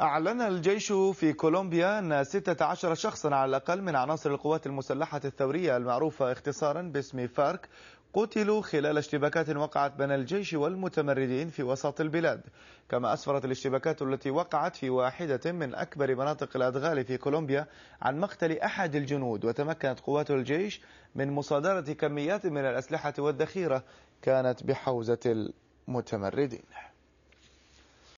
أعلن الجيش في كولومبيا أن 16 شخصا على الأقل من عناصر القوات المسلحة الثورية المعروفة اختصارا باسم فارك قتلوا خلال اشتباكات وقعت بين الجيش والمتمردين في وسط البلاد كما أسفرت الاشتباكات التي وقعت في واحدة من أكبر مناطق الأدغال في كولومبيا عن مقتل أحد الجنود وتمكنت قوات الجيش من مصادرة كميات من الأسلحة والذخيرة كانت بحوزة المتمردين